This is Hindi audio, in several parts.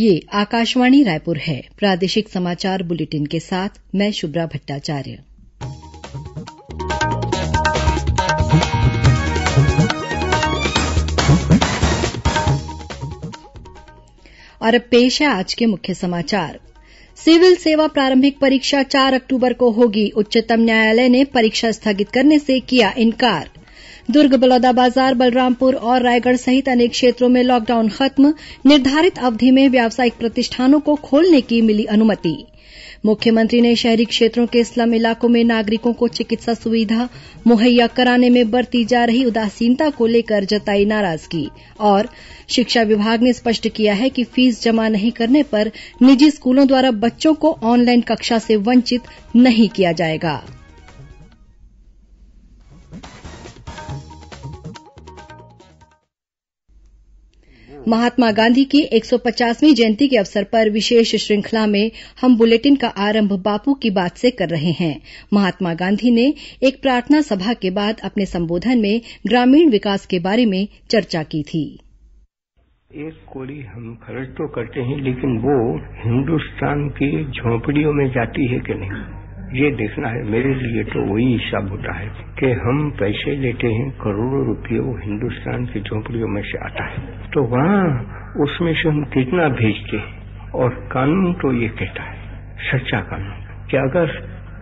ये आकाशवाणी रायपुर है प्रादेशिक समाचार बुलेटिन के साथ मैं शुभ्रा भट्टाचार्य और अब पेश है आज के मुख्य समाचार सिविल सेवा प्रारंभिक परीक्षा 4 अक्टूबर को होगी उच्चतम न्यायालय ने परीक्षा स्थगित करने से किया इनकार दुर्ग बलौदाबाजार बलरामपुर और रायगढ़ सहित अनेक क्षेत्रों में लॉकडाउन खत्म निर्धारित अवधि में व्यावसायिक प्रतिष्ठानों को खोलने की मिली अनुमति मुख्यमंत्री ने शहरी क्षेत्रों के स्लम इलाकों में नागरिकों को चिकित्सा सुविधा मुहैया कराने में बरती जा रही उदासीनता को लेकर जताई नाराजगी और शिक्षा विभाग ने स्पष्ट किया है कि फीस जमा नहीं करने पर निजी स्कूलों द्वारा बच्चों को ऑनलाइन कक्षा से वंचित नहीं किया जाएगा महात्मा गांधी की एक सौ पचासवीं जयंती के अवसर पर विशेष श्रृंखला में हम बुलेटिन का आरंभ बापू की बात से कर रहे हैं महात्मा गांधी ने एक प्रार्थना सभा के बाद अपने संबोधन में ग्रामीण विकास के बारे में चर्चा की थी एक कोड़ी हम खर्च तो करते हैं लेकिन वो हिंदुस्तान की झोपड़ियों में जाती है कि नहीं ये देखना है मेरे लिए तो वही हिसाब होता है कि हम पैसे लेते हैं करोड़ों रुपये वो हिंदुस्तान की झोंपड़ियों में से आता है तो वहाँ उसमें से हम कितना भेजते हैं और कानून तो ये कहता है सच्चा कानून कि अगर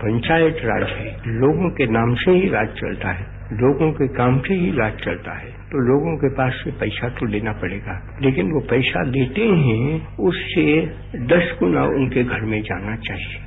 पंचायत राज है लोगों के नाम से ही राज चलता है लोगों के काम से ही राज चलता है तो लोगों के पास से पैसा तो लेना पड़ेगा लेकिन वो पैसा लेते हैं उससे दस गुना उनके घर में जाना चाहिए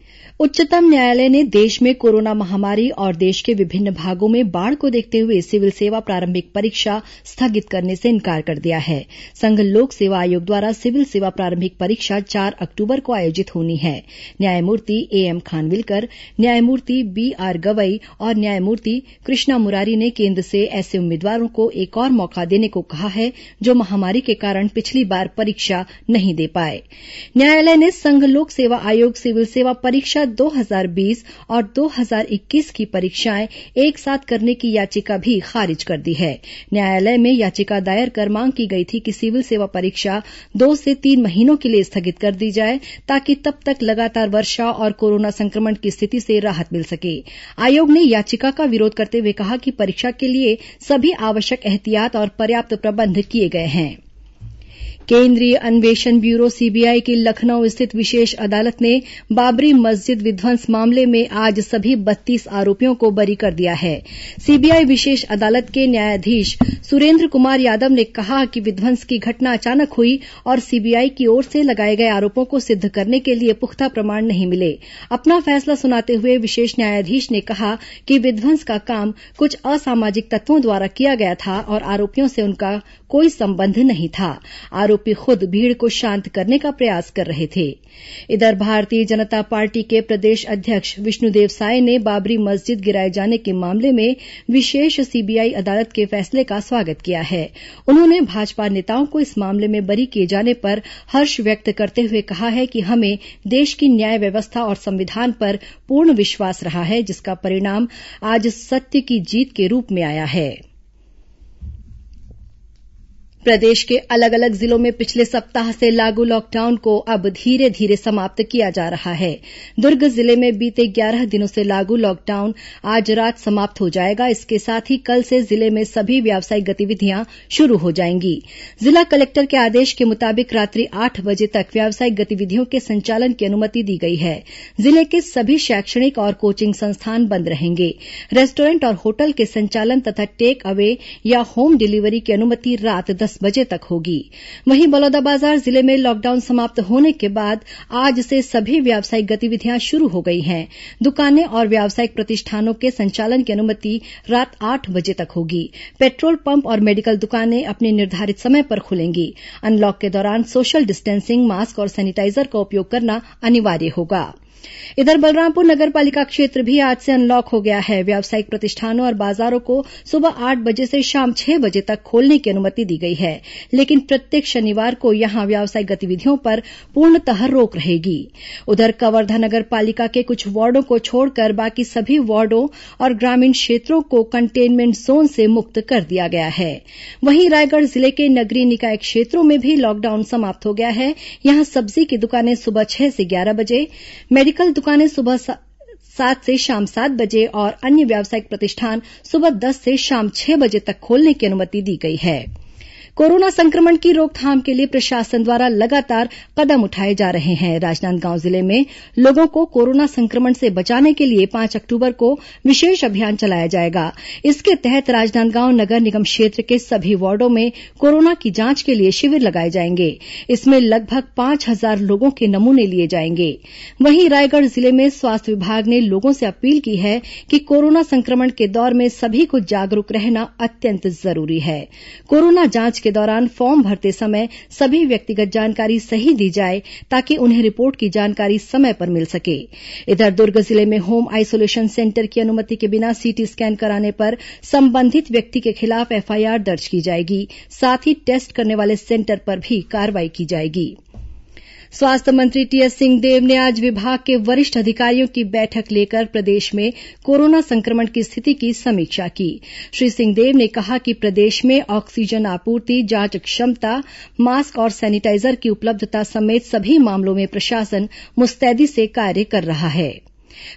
उच्चतम न्यायालय ने देश में कोरोना महामारी और देश के विभिन्न भागों में बाढ़ को देखते हुए सिविल सेवा प्रारंभिक परीक्षा स्थगित करने से इंकार कर दिया है संघ लोक सेवा आयोग द्वारा सिविल सेवा प्रारंभिक परीक्षा चार अक्टूबर को आयोजित होनी है न्यायमूर्ति एएम खानविलकर न्यायमूर्ति बी आर गवई और न्यायमूर्ति कृष्णा मुरारी ने केन्द्र से ऐसे उम्मीदवारों को एक और मौका देने को कहा है जो महामारी के कारण पिछली बार परीक्षा नहीं दे पाए न्यायालय ने संघ लोक सेवा आयोग सिविल सेवा परीक्षा परीक्षा दो हजार बीस और दो हजार इक्कीस की परीक्षाएं एक साथ करने की याचिका भी खारिज कर दी है न्यायालय में याचिका दायर कर मांग की गई थी कि सिविल सेवा परीक्षा दो से तीन महीनों के लिए स्थगित कर दी जाए ताकि तब तक लगातार वर्षा और कोरोना संक्रमण की स्थिति से राहत मिल सके आयोग ने याचिका का विरोध करते हुए कहा कि परीक्षा के लिए सभी आवश्यक एहतियात और पर्याप्त प्रबंध किए गए हैं केंद्रीय अन्वेषण ब्यूरो सीबीआई की लखनऊ स्थित विशेष अदालत ने बाबरी मस्जिद विध्वंस मामले में आज सभी बत्तीस आरोपियों को बरी कर दिया है सीबीआई विशेष अदालत के न्यायाधीश सुरेन्द्र कुमार यादव ने कहा कि विध्वंस की घटना अचानक हुई और सीबीआई की ओर से लगाए गए आरोपों को सिद्ध करने के लिए पुख्ता प्रमाण नहीं मिले अपना फैसला सुनाते हुए विशेष न्यायाधीश ने कहा कि विध्वंस का काम कुछ असामाजिक तत्वों द्वारा किया गया था और आरोपियों से उनका कोई संबंध नहीं था आरोपी खुद भीड़ को शांत करने का प्रयास कर रहे थे इधर भारतीय जनता पार्टी के प्रदेश अध्यक्ष विष्णुदेव साय ने बाबरी मस्जिद गिराए जाने के मामले में विशेष सीबीआई अदालत के फैसले का स्वागत किया है उन्होंने भाजपा नेताओं को इस मामले में बरी किए जाने पर हर्ष व्यक्त करते हुए कहा है कि हमें देश की न्याय व्यवस्था और संविधान पर पूर्ण विश्वास रहा है जिसका परिणाम आज सत्य की जीत के रूप में आया है प्रदेश के अलग अलग जिलों में पिछले सप्ताह से लागू लॉकडाउन को अब धीरे धीरे समाप्त किया जा रहा है दुर्ग जिले में बीते ग्यारह दिनों से लागू लॉकडाउन आज रात समाप्त हो जाएगा इसके साथ ही कल से जिले में सभी व्यावसायिक गतिविधियां शुरू हो जाएंगी जिला कलेक्टर के आदेश के मुताबिक रात्रि आठ बजे तक व्यावसायिक गतिविधियों के संचालन की अनुमति दी गई है जिले के सभी शैक्षणिक और कोचिंग संस्थान बंद रहेंगे रेस्टोरेंट और होटल के संचालन तथा टेक अवे या होम डिलीवरी की अनुमति रात दस दस बजे तक होगी वहीं बलौदाबाजार जिले में लॉकडाउन समाप्त होने के बाद आज से सभी व्यावसायिक गतिविधियां शुरू हो गई हैं दुकानें और व्यावसायिक प्रतिष्ठानों के संचालन की अनुमति रात आठ बजे तक होगी पेट्रोल पम्प और मेडिकल दुकानें अपने निर्धारित समय पर खुलेंगी अनलॉक के दौरान सोशल डिस्टेंसिंग मास्क और सैनिटाइजर का उपयोग करना अनिवार्य होगा इधर बलरामपुर नगर पालिका क्षेत्र भी आज से अनलॉक हो गया है व्यावसायिक प्रतिष्ठानों और बाजारों को सुबह आठ बजे से शाम छह बजे तक खोलने की अनुमति दी गई है लेकिन प्रत्येक शनिवार को यहां व्यावसायिक गतिविधियों पर पूर्णतः रोक रहेगी उधर कवर्धा नगर पालिका के कुछ वार्डो को छोड़कर बाकी सभी वार्डो और ग्रामीण क्षेत्रों को कंटेनमेंट जोन से मुक्त कर दिया गया है वहीं रायगढ़ जिले के नगरीय निकाय क्षेत्रों में भी लॉकडाउन समाप्त हो गया है यहां सब्जी की दुकानें सुबह छह से ग्यारह बजे मेडिकल मेडिकल दुकानें सुबह सात से शाम सात बजे और अन्य व्यावसायिक प्रतिष्ठान सुबह दस से शाम छह बजे तक खोलने की अनुमति दी गई है कोरोना संक्रमण की रोकथाम के लिए प्रशासन द्वारा लगातार कदम उठाए जा रहे हैं राजनांदगांव जिले में लोगों को कोरोना संक्रमण से बचाने के लिए पांच अक्टूबर को विशेष अभियान चलाया जाएगा इसके तहत राजनांदगांव नगर निगम क्षेत्र के सभी वार्डो में कोरोना की जांच के लिए शिविर लगाए जाएंगे इसमें लगभग पांच हजार लोगों के नमूने लिए जाएंगे वहीं रायगढ़ जिले में स्वास्थ्य विभाग ने लोगों से अपील की है कि कोरोना संक्रमण के दौर में सभी को जागरूक रहना अत्यंत जरूरी है कोरोना जांच के दौरान फॉर्म भरते समय सभी व्यक्तिगत जानकारी सही दी जाए ताकि उन्हें रिपोर्ट की जानकारी समय पर मिल सके इधर दुर्ग जिले में होम आइसोलेशन सेंटर की अनुमति के बिना सीटी स्कैन कराने पर संबंधित व्यक्ति के खिलाफ एफआईआर दर्ज की जाएगी साथ ही टेस्ट करने वाले सेंटर पर भी कार्रवाई की जाएगी स्वास्थ्य मंत्री टीएस सिंहदेव ने आज विभाग के वरिष्ठ अधिकारियों की बैठक लेकर प्रदेश में कोरोना संक्रमण की स्थिति की समीक्षा की श्री सिंहदेव ने कहा कि प्रदेश में ऑक्सीजन आपूर्ति जांच क्षमता मास्क और सैनिटाईजर की उपलब्धता समेत सभी मामलों में प्रशासन मुस्तैदी से कार्य कर रहा है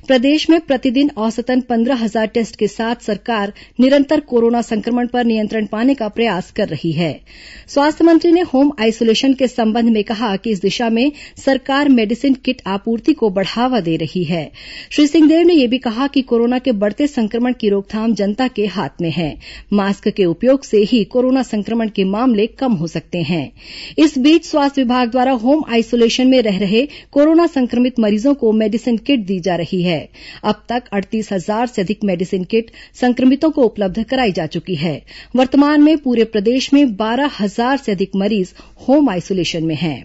प्रदेश में प्रतिदिन औसतन पंद्रह हजार टेस्ट के साथ सरकार निरंतर कोरोना संक्रमण पर नियंत्रण पाने का प्रयास कर रही है स्वास्थ्य मंत्री ने होम आइसोलेशन के संबंध में कहा कि इस दिशा में सरकार मेडिसिन किट आपूर्ति को बढ़ावा दे रही है श्री सिंहदेव ने यह भी कहा कि कोरोना के बढ़ते संक्रमण की रोकथाम जनता के हाथ में है मास्क के उपयोग से ही कोरोना संक्रमण के मामले कम हो सकते हैं इस बीच स्वास्थ्य विभाग द्वारा होम आइसोलेशन में रह रहे कोरोना संक्रमित मरीजों को मेडिसिन किट दी जा रही रखी है अब तक अड़तीस हजार से अधिक मेडिसीन किट संक्रमितों को उपलब्ध कराई जा चुकी है वर्तमान में पूरे प्रदेश में बारह हजार से अधिक मरीज होम आइसोलेशन में हैं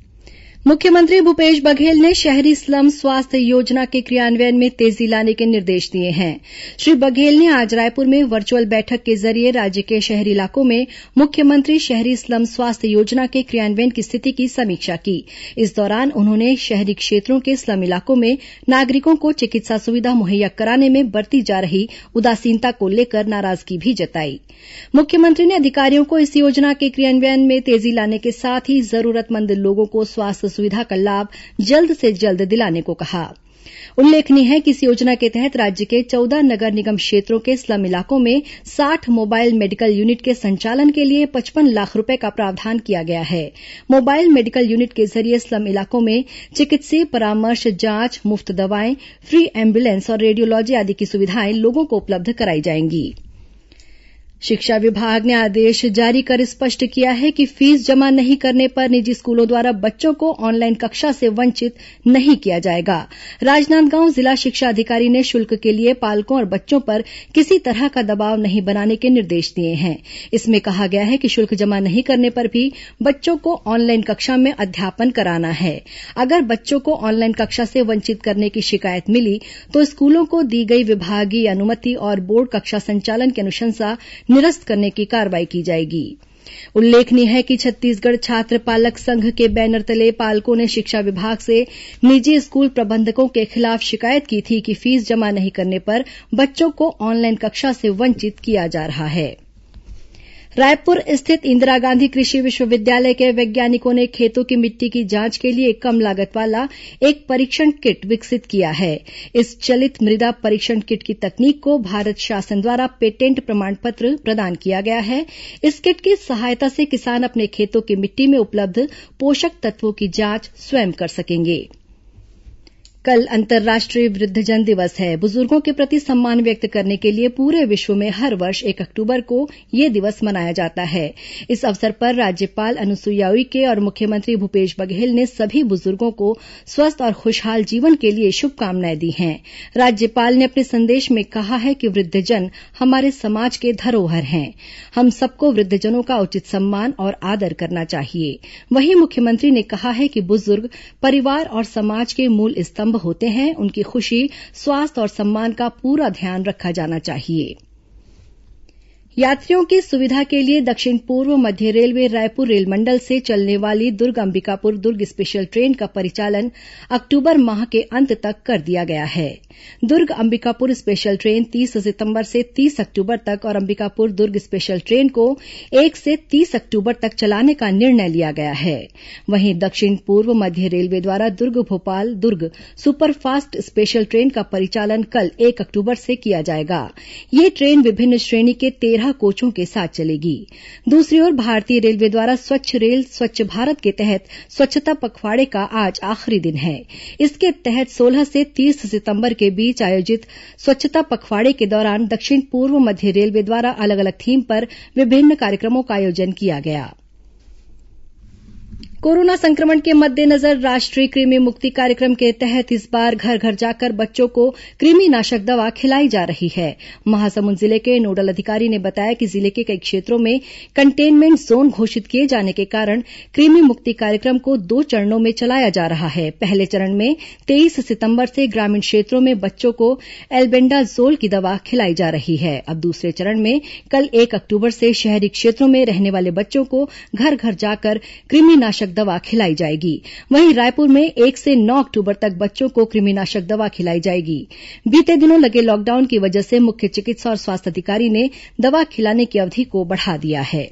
मुख्यमंत्री भूपेश बघेल ने शहरी स्लम स्वास्थ्य योजना के क्रियान्वयन में तेजी लाने के निर्देश दिए हैं श्री बघेल ने आज रायपुर में वर्चुअल बैठक के जरिये राज्य के शहरी इलाकों में मुख्यमंत्री शहरी स्लम स्वास्थ्य योजना के क्रियान्वयन की स्थिति की समीक्षा की इस दौरान उन्होंने शहरी क्षेत्रों के स्लम इलाकों में नागरिकों को चिकित्सा सुविधा मुहैया कराने में बरती जा रही उदासीनता को लेकर नाराजगी भी जताई मुख्यमंत्री ने अधिकारियों को इस योजना के क्रियान्वयन में तेजी लाने के साथ ही जरूरतमंद लोगों को स्वास्थ्य सुविधा का लाभ जल्द से जल्द दिलाने को कहा उल्लेखनीय है कि इस योजना के तहत राज्य के चौदह नगर निगम क्षेत्रों के स्लम इलाकों में साठ मोबाइल मेडिकल यूनिट के संचालन के लिए पचपन लाख रूपये का प्रावधान किया गया है मोबाइल मेडिकल यूनिट के जरिये स्लम इलाकों में चिकित्सीय परामर्श जांच मुफ्त दवाएं फ्री एम्बुलेंस और रेडियोलॉजी आदि की सुविधाएं लोगों को उपलब्ध कराई जाएंगीं शिक्षा विभाग ने आदेश जारी कर स्पष्ट किया है कि फीस जमा नहीं करने पर निजी स्कूलों द्वारा बच्चों को ऑनलाइन कक्षा से वंचित नहीं किया जाएगा राजनांदगांव जिला शिक्षा अधिकारी ने शुल्क के लिए पालकों और बच्चों पर किसी तरह का दबाव नहीं बनाने के निर्देश दिए हैं इसमें कहा गया है कि शुल्क जमा नहीं करने पर भी बच्चों को ऑनलाइन कक्षा में अध्यापन कराना है अगर बच्चों को ऑनलाइन कक्षा से वंचित करने की शिकायत मिली तो स्कूलों को दी गई विभागीय अनुमति और बोर्ड कक्षा संचालन की अनुशंसा निरस्त करने की कार्रवाई की जाएगी उल्लेखनीय है कि छत्तीसगढ़ छात्र पालक संघ के बैनर तले पालकों ने शिक्षा विभाग से निजी स्कूल प्रबंधकों के खिलाफ शिकायत की थी कि फीस जमा नहीं करने पर बच्चों को ऑनलाइन कक्षा से वंचित किया जा रहा है रायपुर स्थित इंदिरा गांधी कृषि विश्वविद्यालय के वैज्ञानिकों ने खेतों की मिट्टी की जांच के लिए कम लागत वाला एक परीक्षण किट विकसित किया है इस चलित मृदा परीक्षण किट की तकनीक को भारत शासन द्वारा पेटेंट प्रमाण पत्र प्रदान किया गया है इस किट की सहायता से किसान अपने खेतों की मिट्टी में उपलब्ध पोषक तत्वों की जांच स्वयं कर सकेंगे कल अंतर्राष्ट्रीय वृद्धजन दिवस है बुजुर्गों के प्रति सम्मान व्यक्त करने के लिए पूरे विश्व में हर वर्ष एक अक्टूबर को यह दिवस मनाया जाता है इस अवसर पर राज्यपाल अनुसुईया उइके और मुख्यमंत्री भूपेश बघेल ने सभी बुजुर्गों को स्वस्थ और खुशहाल जीवन के लिए शुभकामनाएं दी हैं राज्यपाल ने अपने संदेश में कहा है कि वृद्धजन हमारे समाज के धरोहर हैं हम सबको वृद्धजनों का उचित सम्मान और आदर करना चाहिए वहीं मुख्यमंत्री ने कहा है कि बुजुर्ग परिवार और समाज के मूल स्तंभ आरंभ होते हैं उनकी खुशी स्वास्थ्य और सम्मान का पूरा ध्यान रखा जाना चाहिए यात्रियों की सुविधा के लिए दक्षिण पूर्व मध्य रेलवे रायपुर रेलमंडल से चलने वाली दुर्ग अंबिकापुर दुर्ग स्पेशल ट्रेन का परिचालन अक्टूबर माह के अंत तक कर दिया गया है दुर्ग अंबिकापुर स्पेशल ट्रेन तीस सितंबर से तीस अक्टूबर तक और अंबिकापुर दुर्ग स्पेशल ट्रेन को एक से तीस अक्टूबर तक चलाने का निर्णय लिया गया है वहीं दक्षिण पूर्व मध्य रेलवे द्वारा Durg Bhopal Durg superfast special train का परिचालन कल एक अक्टूबर से किया जाएगा यह ट्रेन विभिन्न श्रेणी के तेरह तेरह कोचों के साथ चलेगी दूसरी ओर भारतीय रेलवे द्वारा स्वच्छ रेल स्वच्छ भारत के तहत स्वच्छता पखवाड़े का आज आखिरी दिन है इसके तहत सोलह से तीस सितंबर के बीच आयोजित स्वच्छता पखवाड़े के दौरान दक्षिण पूर्व मध्य रेलवे द्वारा अलग अलग थीम पर विभिन्न कार्यक्रमों का आयोजन किया गया है कोरोना संक्रमण के मद्देनजर राष्ट्रीय कृमि मुक्ति कार्यक्रम के तहत इस बार घर घर जाकर बच्चों को कृमिनाशक दवा खिलाई जा रही है महासमुंद जिले के नोडल अधिकारी ने बताया कि जिले के कई क्षेत्रों में कंटेनमेंट जोन घोषित किए जाने के कारण कृमि मुक्ति कार्यक्रम को दो चरणों में चलाया जा रहा है पहले चरण में तेईस सितंबर से ग्रामीण क्षेत्रों में बच्चों को एल्बेंडाजोल की दवा खिलाई जा रही है अब दूसरे चरण में कल एक अक्टूबर से शहरी क्षेत्रों में रहने वाले बच्चों को घर घर जाकर कृमिनाशक कृमिनाशक दवा खिलाई जाएगी वहीं रायपुर में एक से नौ अक्टूबर तक बच्चों को कृमिनाशक दवा खिलाई जाएगी बीते दिनों लगे लॉकडाउन की वजह से मुख्य चिकित्सा और स्वास्थ्य अधिकारी ने दवा खिलाने की अवधि को बढ़ा दिया है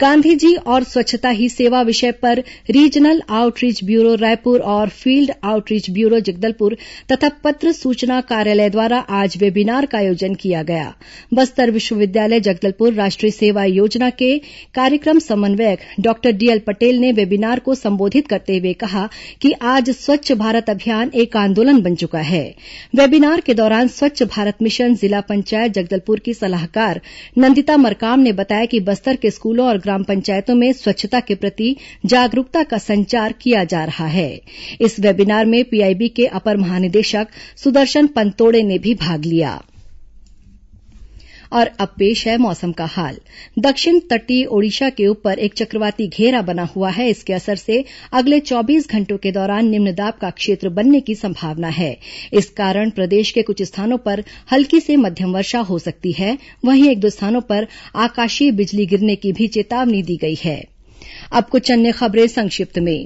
गांधी जी और स्वच्छता ही सेवा विषय पर रीजनल आउटरीच ब्यूरो रायपुर और फील्ड आउटरीच ब्यूरो जगदलपुर तथा पत्र सूचना कार्यालय द्वारा आज वेबिनार का आयोजन किया गया बस्तर विश्वविद्यालय जगदलपुर राष्ट्रीय सेवा योजना के कार्यक्रम समन्वयक डॉक्टर डीएल पटेल ने वेबिनार को संबोधित करते हुए कहा कि आज स्वच्छ भारत अभियान एक आंदोलन बन चुका है वेबिनार के दौरान स्वच्छ भारत मिशन जिला पंचायत जगदलपुर की सलाहकार नंदिता मरकाम ने बताया कि बस्तर के स्कूलों और और ग्राम पंचायतों में स्वच्छता के प्रति जागरूकता का संचार किया जा रहा है इस वेबीनार में पीआईबी के अपर महानिदेशक सुदर्शन पनतोड़े ने भी भाग लिया और अब पेश है मौसम का हाल दक्षिण तटीय ओडिशा के ऊपर एक चक्रवाती घेरा बना हुआ है इसके असर से अगले चौबीस घंटों के दौरान निम्न दाब का क्षेत्र बनने की संभावना है इस कारण प्रदेश के कुछ स्थानों पर हल्की से मध्यम वर्षा हो सकती है वहीं एक दो स्थानों पर आकाशीय बिजली गिरने की भी चेतावनी दी गई है अब कुछ अन्य खबरें संक्षिप्त में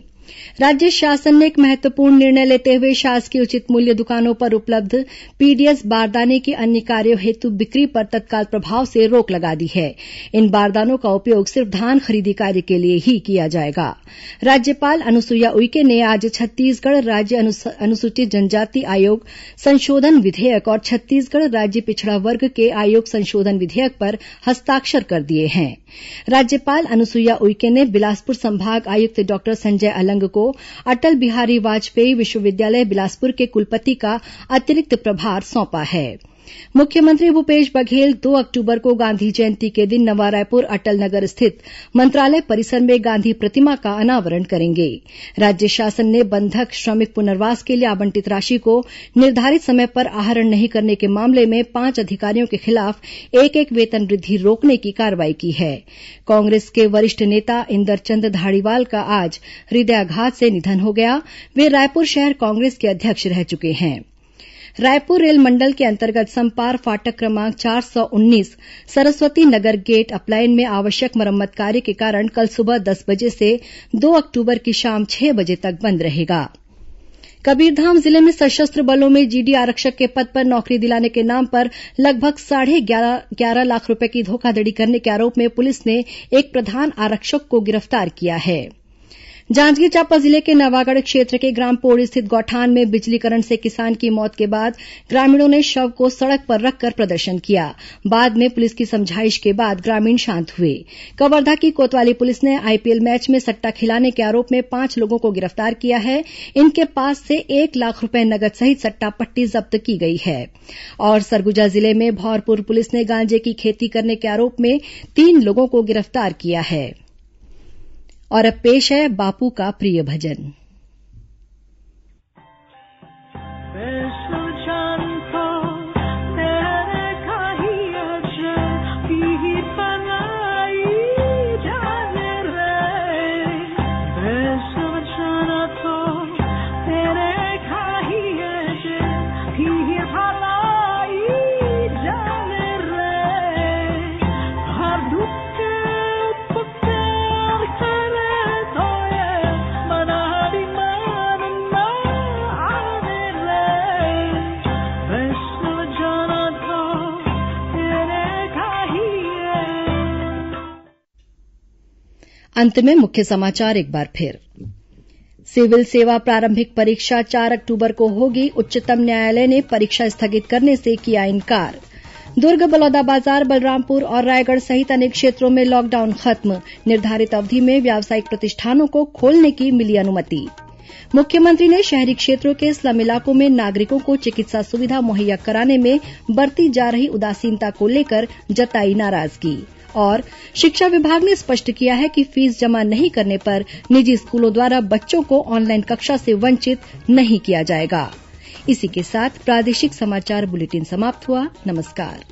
राज्य शासन ने एक महत्वपूर्ण निर्णय लेते हुए शासकीय उचित मूल्य दुकानों पर उपलब्ध पीडीएस बारदाने की अन्य कार्यो हेतु बिक्री पर तत्काल प्रभाव से रोक लगा दी है इन बारदानों का उपयोग सिर्फ धान खरीदी कार्य के लिए ही किया जाएगा राज्यपाल अनुसुईया उइके ने आज छत्तीसगढ़ राज्य अनुसूचित जनजाति आयोग संशोधन विधेयक और छत्तीसगढ़ राज्य पिछड़ा वर्ग के आयोग संशोधन विधेयक पर हस्ताक्षर कर दिए हैं राज्यपाल अनुसुईया उइके ने बिलासपुर संभाग आयुक्त डॉक्टर संजय अलग पलंग को अटल बिहारी वाजपेयी विश्वविद्यालय बिलासपुर के कुलपति का अतिरिक्त प्रभार सौंपा गया है मुख्यमंत्री भूपेश बघेल दो अक्टूबर को गांधी जयंती के दिन नवा रायपुर अटल नगर स्थित मंत्रालय परिसर में गांधी प्रतिमा का अनावरण करेंगे राज्य शासन ने बंधक श्रमिक पुनर्वास के लिए आवंटित राशि को निर्धारित समय पर आहरण नहीं करने के मामले में पांच अधिकारियों के खिलाफ एक एक वेतन वृद्धि रोकने की कार्रवाई की है कांग्रेस के वरिष्ठ नेता इंदरचंद धाड़ीवाल का आज हृदयाघात से निधन हो गया वे रायपुर शहर कांग्रेस के अध्यक्ष रह चुके थे रायपुर रेलमंडल के अंतर्गत संपार फाटक क्रमांक चार सौ उन्नीस सरस्वती नगर गेट अपलाइन में आवश्यक मरम्मत कार्य के कारण कल सुबह दस बजे से दो अक्टूबर की शाम छह बजे तक बंद रहेगा कबीरधाम जिले में सशस्त्र बलों में जीडी आरक्षक के पद पर नौकरी दिलाने के नाम पर लगभग साढ़े ग्यारह लाख रूपये की धोखाधड़ी करने के आरोप में पुलिस ने एक प्रधान आरक्षक को गिरफ्तार किया है जांजगीर चांपा जिले के नवागढ़ क्षेत्र के ग्राम पोड़ी स्थित गौठान में बिजली करंट से किसान की मौत के बाद ग्रामीणों ने शव को सड़क पर रखकर प्रदर्शन किया बाद में पुलिस की समझाइश के बाद ग्रामीण शांत हुए कवर्धा की कोतवाली पुलिस ने आईपीएल मैच में सट्टा खिलाने के आरोप में पांच लोगों को गिरफ्तार किया है इनके पास से एक लाख रूपये नगद सहित सट्टा पट्टी जब्त की गई है और सरगुजा जिले में भौरपुर पुलिस ने गांजे की खेती करने के आरोप में तीन लोगों को गिरफ्तार किया है और अब पेश है बापू का प्रिय भजन अंत में मुख्य समाचार एक बार फिर सिविल सेवा प्रारंभिक परीक्षा चार अक्टूबर को होगी उच्चतम न्यायालय ने परीक्षा स्थगित करने से किया इनकार दुर्ग बलौदाबाजार बलरामपुर और रायगढ़ सहित अनेक क्षेत्रों में लॉकडाउन खत्म निर्धारित अवधि में व्यावसायिक प्रतिष्ठानों को खोलने की मिली अनुमति मुख्यमंत्री ने शहरी क्षेत्रों के स्लम इलाकों में नागरिकों को चिकित्सा सुविधा मुहैया कराने में बरती जा रही उदासीनता को लेकर जताई नाराजगी और शिक्षा विभाग ने स्पष्ट किया है कि फीस जमा नहीं करने पर निजी स्कूलों द्वारा बच्चों को ऑनलाइन कक्षा से वंचित नहीं किया जाएगा इसी के साथ प्रादेशिक समाचार बुलेटिन समाप्त हुआ नमस्कार